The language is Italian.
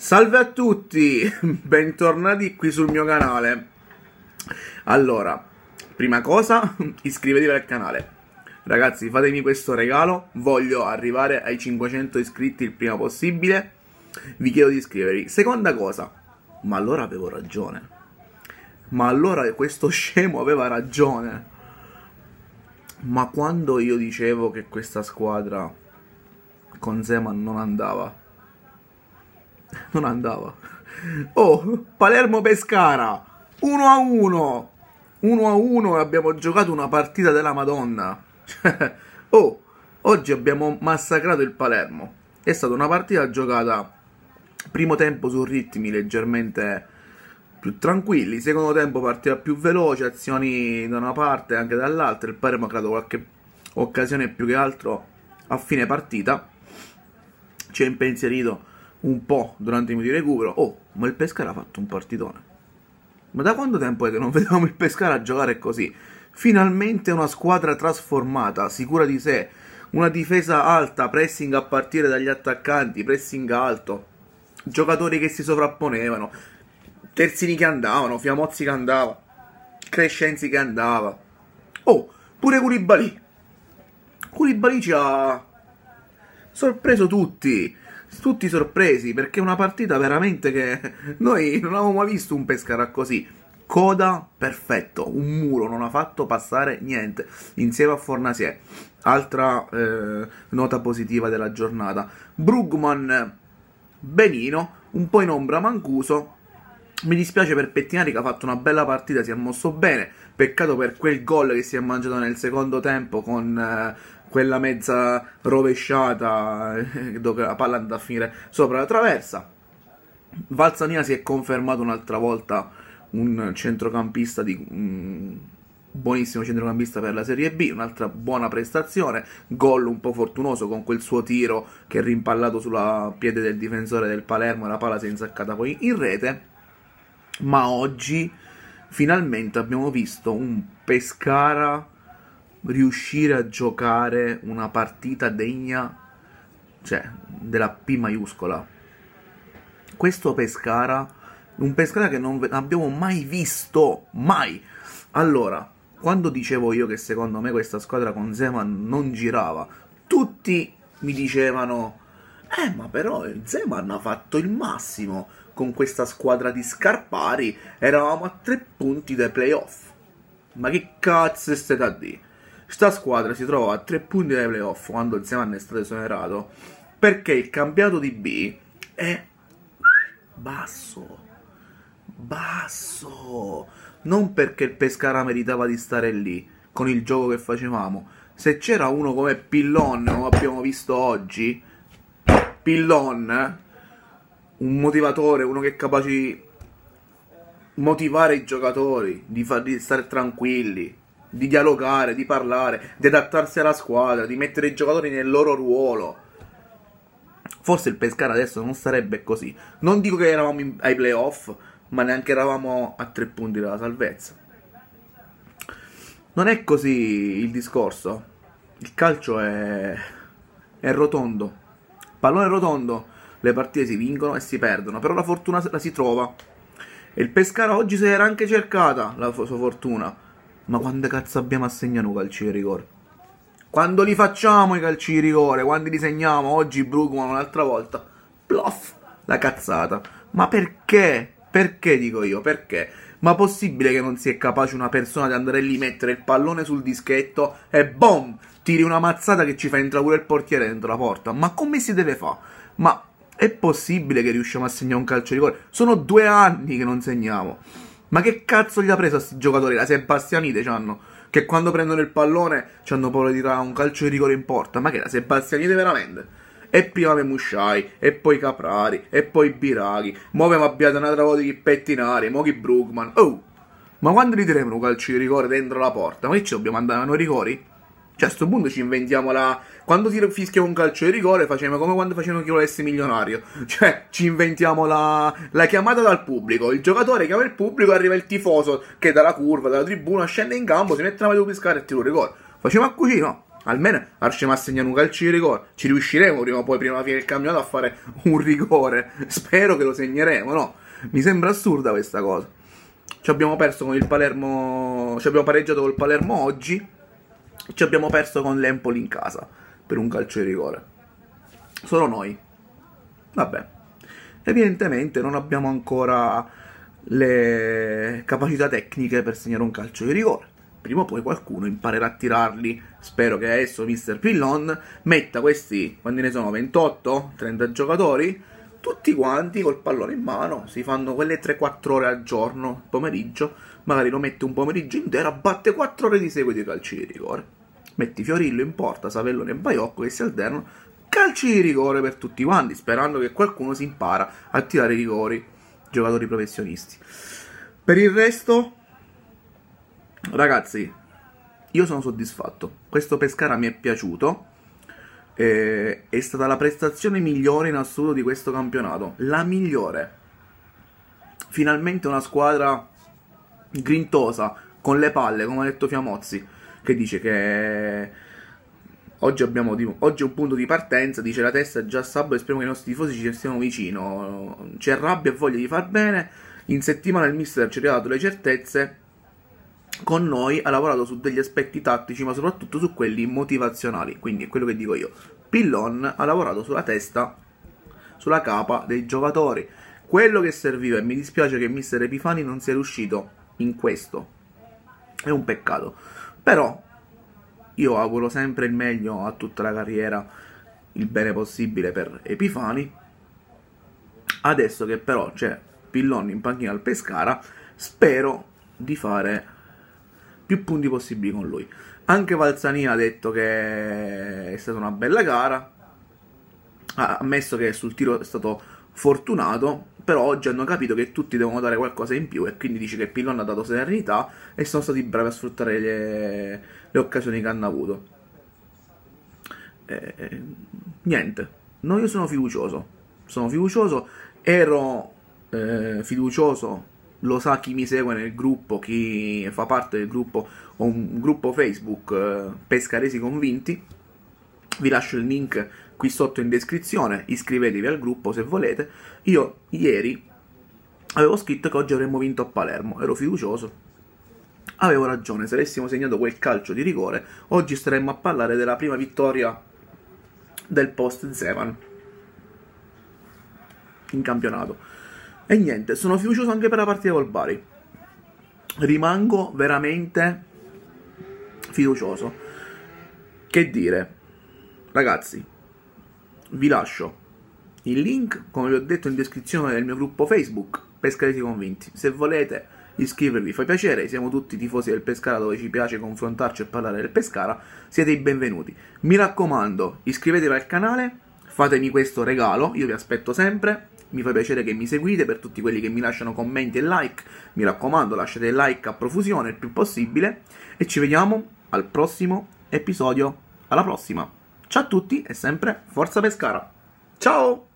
Salve a tutti, bentornati qui sul mio canale. Allora, prima cosa, iscrivetevi al canale. Ragazzi, fatemi questo regalo, voglio arrivare ai 500 iscritti il prima possibile. Vi chiedo di iscrivervi. Seconda cosa, ma allora avevo ragione. Ma allora questo scemo aveva ragione. Ma quando io dicevo che questa squadra con Zeman non andava non andava. Oh, Palermo-Pescara, 1 a 1. 1 a 1 e abbiamo giocato una partita della Madonna. oh, oggi abbiamo massacrato il Palermo. È stata una partita giocata primo tempo su ritmi leggermente più tranquilli, secondo tempo partita più veloce, azioni da una parte e anche dall'altra, il Palermo ha creato qualche occasione più che altro a fine partita. Ci ha impensierito un po' durante i minuti di recupero. Oh, ma il Pescara ha fatto un partitone. Ma da quanto tempo è che non vedevamo il Pescara giocare così? Finalmente una squadra trasformata, sicura di sé, una difesa alta, pressing a partire dagli attaccanti, pressing alto, giocatori che si sovrapponevano, Terzini che andavano, Fiamozzi che andava, Crescenzi che andava. Oh, pure Curibali. Curibali ci ha sorpreso tutti tutti sorpresi perché è una partita veramente che noi non avevamo mai visto un Pescara così. Coda perfetto, un muro, non ha fatto passare niente, insieme a Fornasier. Altra eh, nota positiva della giornata. Brugman benino, un po' in ombra Mancuso, mi dispiace per Pettinari che ha fatto una bella partita, si è mosso bene. Peccato per quel gol che si è mangiato nel secondo tempo con eh, quella mezza rovesciata eh, dove la palla è andata a finire sopra la traversa. Valzania si è confermato un'altra volta un centrocampista di... Um, buonissimo centrocampista per la Serie B, un'altra buona prestazione, gol un po' fortunoso con quel suo tiro che è rimpallato sulla piede del difensore del Palermo e la palla si è insaccata poi in rete ma oggi finalmente abbiamo visto un Pescara riuscire a giocare una partita degna cioè della P maiuscola questo Pescara un Pescara che non abbiamo mai visto mai allora quando dicevo io che secondo me questa squadra con Zeman non girava tutti mi dicevano eh, ma però il Zeman ha fatto il massimo con questa squadra di Scarpari. Eravamo a tre punti dai playoff. Ma che cazzo è stato a dire? Sta squadra si trova a tre punti dai playoff quando il Zeman è stato esonerato. Perché il cambiato di B è basso. Basso. Non perché il Pescara meritava di stare lì con il gioco che facevamo. Se c'era uno come Pillon, come abbiamo visto oggi, pillon, un motivatore, uno che è capace di motivare i giocatori, di, far, di stare tranquilli, di dialogare, di parlare, di adattarsi alla squadra, di mettere i giocatori nel loro ruolo. Forse il Pescara adesso non sarebbe così. Non dico che eravamo in, ai playoff, ma neanche eravamo a tre punti dalla salvezza. Non è così il discorso. Il calcio è, è rotondo. Pallone rotondo, le partite si vincono e si perdono, però la fortuna la si trova. E il Pescara oggi si era anche cercata la sua fortuna. Ma quante cazzo abbiamo assegnato calci di rigore? Quando li facciamo i calci di rigore? Quando li segniamo? Oggi Brugman un'altra volta. Plof! La cazzata. Ma perché? Perché dico io? Perché? Ma possibile che non sia capace una persona di andare lì, mettere il pallone sul dischetto e boom! Tiri una mazzata che ci fa entrare pure il portiere dentro la porta. Ma come si deve fare? Ma è possibile che riusciamo a segnare un calcio di rigore? Sono due anni che non segniamo. Ma che cazzo gli ha preso a questi giocatori? La Sebastianite c'hanno. Che quando prendono il pallone ci hanno paura di tirare un calcio di rigore in porta. Ma che la Sebastianite veramente? e prima mi Musciai, e poi Caprari, e poi Biraghi, mo abbiamo abbiate un'altra volta di Pettinari, mo chi Brugman, oh! Ma quando li un calcio di rigore dentro la porta? Ma che ci dobbiamo andare a noi rigori? Cioè, a questo punto ci inventiamo la. Quando si fischia un calcio di rigore, facciamo come quando facevano chi volesse milionario. Cioè, ci inventiamo la... la chiamata dal pubblico. Il giocatore chiama il pubblico, arriva il tifoso che dalla curva, dalla tribuna, scende in campo, si mette la mano di pescare e tira un rigore. Facciamo a così, no? almeno riusciamo a segnare un calcio di rigore. Ci riusciremo prima o poi, prima della fine del campionato, a fare un rigore. Spero che lo segneremo, no? Mi sembra assurda questa cosa. Ci abbiamo perso con il Palermo. Ci abbiamo pareggiato col Palermo oggi. Ci abbiamo perso con l'Empoli in casa per un calcio di rigore. Solo noi. Vabbè. Evidentemente non abbiamo ancora le capacità tecniche per segnare un calcio di rigore prima o poi qualcuno imparerà a tirarli. Spero che adesso Mr. Pillon metta questi, quanti ne sono, 28, 30 giocatori, tutti quanti col pallone in mano, si fanno quelle 3-4 ore al giorno, pomeriggio, magari lo mette un pomeriggio intero, batte 4 ore di seguito i calci di rigore. Metti Fiorillo in porta, Savellone e Baiocco che si alternano, calci di rigore per tutti quanti, sperando che qualcuno si impara a tirare i rigori, giocatori professionisti. Per il resto, Ragazzi, io sono soddisfatto. Questo Pescara mi è piaciuto. Eh, è stata la prestazione migliore in assoluto di questo campionato. La migliore. Finalmente una squadra grintosa, con le palle, come ha detto Fiamozzi, che dice che oggi, abbiamo, oggi è un punto di partenza, dice la testa già sabato e speriamo che i nostri tifosi ci stiano vicino. C'è rabbia e voglia di far bene. In settimana il mister ci ha dato le certezze con noi ha lavorato su degli aspetti tattici ma soprattutto su quelli motivazionali, quindi è quello che dico io. Pillon ha lavorato sulla testa, sulla capa dei giocatori. Quello che serviva e mi dispiace che Mister Epifani non sia riuscito in questo. È un peccato. Però io auguro sempre il meglio a tutta la carriera, il bene possibile per Epifani. Adesso che però c'è Pillon in panchina al Pescara, spero di fare più punti possibili con lui. Anche Valzanina ha detto che è stata una bella gara, ha ammesso che sul tiro è stato fortunato, però oggi hanno capito che tutti devono dare qualcosa in più e quindi dice che Pillon ha dato serenità e sono stati bravi a sfruttare le, le occasioni che hanno avuto. Eh, eh niente, no, io sono fiducioso, sono fiducioso, ero eh, fiducioso lo sa chi mi segue nel gruppo, chi fa parte del gruppo, ho un gruppo Facebook eh, Pescaresi Convinti, vi lascio il link qui sotto in descrizione, iscrivetevi al gruppo se volete. Io ieri avevo scritto che oggi avremmo vinto a Palermo, ero fiducioso. Avevo ragione, se avessimo segnato quel calcio di rigore, oggi staremmo a parlare della prima vittoria del post Zeman in campionato. E niente, sono fiducioso anche per la partita col Bari. Rimango veramente fiducioso. Che dire, ragazzi, vi lascio il link, come vi ho detto in descrizione del mio gruppo Facebook, Pescaresi Convinti. Se volete iscrivervi fa piacere, siamo tutti tifosi del Pescara dove ci piace confrontarci e parlare del Pescara, siete i benvenuti. Mi raccomando, iscrivetevi al canale, fatemi questo regalo, io vi aspetto sempre mi fa piacere che mi seguite, per tutti quelli che mi lasciano commenti e like, mi raccomando lasciate like a profusione il più possibile e ci vediamo al prossimo episodio. Alla prossima! Ciao a tutti e sempre Forza Pescara! Ciao!